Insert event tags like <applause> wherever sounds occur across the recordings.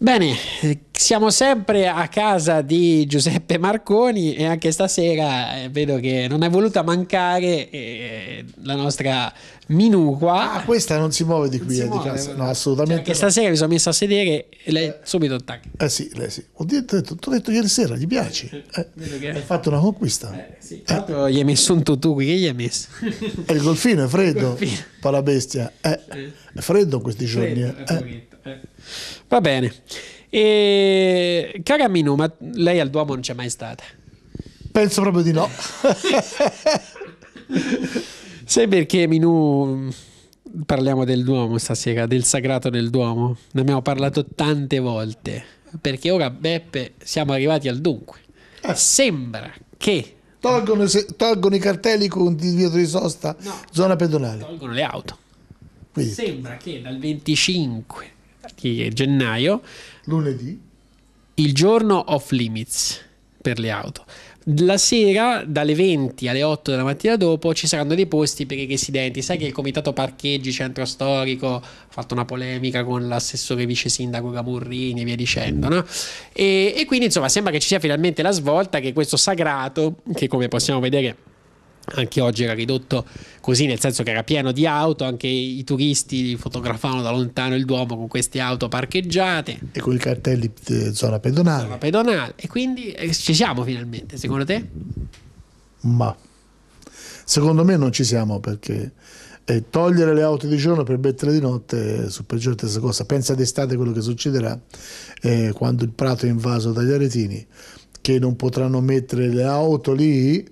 bene siamo sempre a casa di Giuseppe Marconi e anche stasera eh, vedo che non è voluta mancare eh, la nostra Minuqua. Ah, questa non si muove di qui, eh, muove, di eh, No, assolutamente. Cioè, no. stasera mi sono messo a sedere e lei eh, subito attacca. Eh sì, lei sì. Ho detto, detto, detto ieri sera, gli piace. Eh, Hai fatto una conquista. Eh, sì. Tanto gli hai messo un tutù qui, che gli hai messo? È il golfino, è freddo. Palabestia. Eh, è freddo questi giorni. Freddo, Va bene. E cara Minu, ma lei al Duomo non c'è mai stata? Penso proprio di no. <laughs> Sai perché Minu parliamo del Duomo stasera, del sagrato del Duomo? Ne abbiamo parlato tante volte, perché ora Beppe siamo arrivati al dunque. Eh. Sembra che Tolgono, tolgono, i cartelli con divieto di sosta, no, zona pedonale. Tolgono le auto. Quindi. Sembra che dal 25 di gennaio. Lunedì. Il giorno off limits per le auto. La sera, dalle 20 alle 8 della mattina dopo, ci saranno dei posti per i residenti. Sai che il comitato parcheggi centro storico ha fatto una polemica con l'assessore vice sindaco Gamurrini e via dicendo. No? E, e quindi, insomma, sembra che ci sia finalmente la svolta che questo sagrato, che come possiamo vedere anche oggi era ridotto così, nel senso che era pieno di auto, anche i turisti fotografavano da lontano il Duomo con queste auto parcheggiate. E con i cartelli eh, zona pedonale. Zona pedonale. E quindi eh, ci siamo finalmente, secondo te? Ma secondo me non ci siamo perché eh, togliere le auto di giorno per mettere di notte eh, su peggiore stessa cosa. Pensa d'estate quello che succederà eh, quando il prato è invaso dagli aretini, che non potranno mettere le auto lì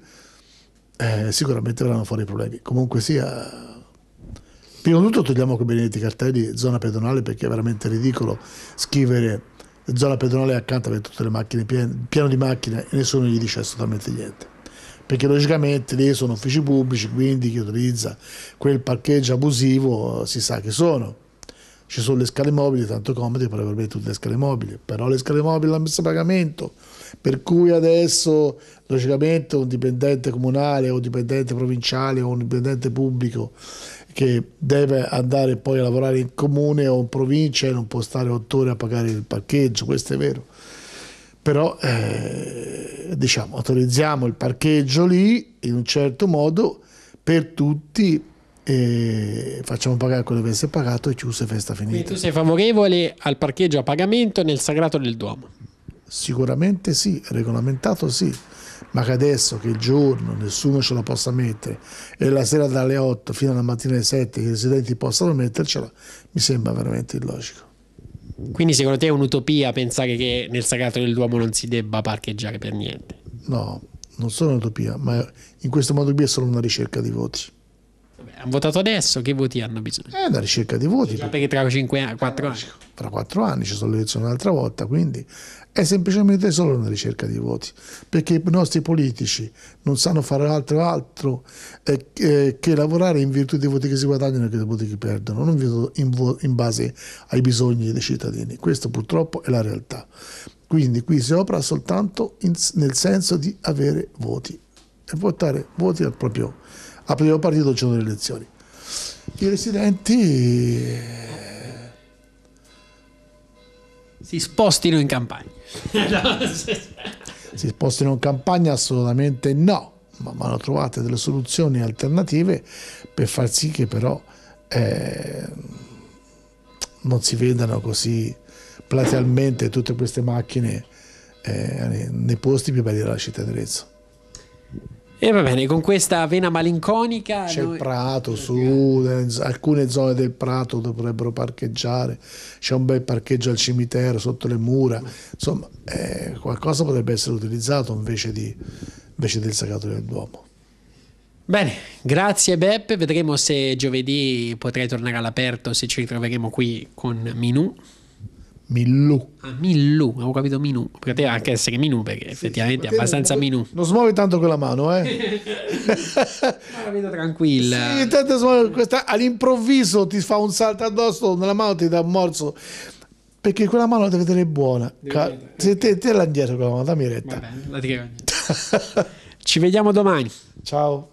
eh, sicuramente verranno fuori i problemi. Comunque sia, prima di tutto togliamo con benedetti cartelli zona pedonale perché è veramente ridicolo scrivere zona pedonale accanto per tutte le macchine, pieno di macchine e nessuno gli dice assolutamente niente. Perché logicamente lì sono uffici pubblici, quindi chi utilizza quel parcheggio abusivo eh, si sa che sono ci sono le scale mobili, tanto comodi per avere tutte le scale mobili, però le scale mobili l'hanno messo a pagamento, per cui adesso logicamente un dipendente comunale o un dipendente provinciale o un dipendente pubblico che deve andare poi a lavorare in comune o in provincia e non può stare otto ore a pagare il parcheggio, questo è vero. Però eh, diciamo, autorizziamo il parcheggio lì in un certo modo per tutti e facciamo pagare quello che è pagato e chiuso e festa finita. Quindi tu sei favorevole al parcheggio a pagamento nel sagrato del Duomo? Sicuramente sì, regolamentato sì, ma che adesso che il giorno nessuno ce lo possa mettere e la sera dalle 8 fino alla mattina alle 7 i residenti possano mettercelo, mi sembra veramente illogico. Quindi secondo te è un'utopia pensare che nel sagrato del Duomo non si debba parcheggiare per niente? No, non sono un'utopia, ma in questo modo qui è solo una ricerca di voti. Hanno votato adesso, che voti hanno bisogno? È eh, una ricerca di voti. Sì, perché tra 5 anni, 4 anni. Tra 4 anni ci sono le elezioni un'altra volta, quindi è semplicemente solo una ricerca di voti, perché i nostri politici non sanno fare altro, altro eh, eh, che lavorare in virtù dei voti che si guadagnano e dei voti che perdono, non in, vo- in base ai bisogni dei cittadini. Questo purtroppo è la realtà. Quindi qui si opera soltanto in, nel senso di avere voti e votare voti al proprio a primo partito il giorno delle elezioni. I residenti si spostino in campagna. <laughs> <laughs> si spostino in campagna assolutamente no, ma vanno trovate delle soluzioni alternative per far sì che però eh, non si vedano così platealmente tutte queste macchine eh, nei posti più belli della città di cittadinanza. E va bene, con questa vena malinconica... C'è noi... il Prato, su eh, alcune zone del Prato dovrebbero parcheggiare, c'è un bel parcheggio al cimitero sotto le mura, insomma eh, qualcosa potrebbe essere utilizzato invece, di, invece del sagrato del Duomo. Bene, grazie Beppe, vedremo se giovedì potrei tornare all'aperto, se ci ritroveremo qui con Minù. Millu. Ah, Millu, avevo capito Minu. Poteva anche essere Minu perché sì, effettivamente è abbastanza non, Minu. Non smuovi tanto quella mano, eh. Ma la vedo tranquilla. Sì, smuovi, questa, all'improvviso ti fa un salto addosso nella mano, ti dà un morso. Perché quella mano la deve tenere buona. se te, te la indietro con mano, dammi retta. Vabbè, la Ci vediamo domani. Ciao.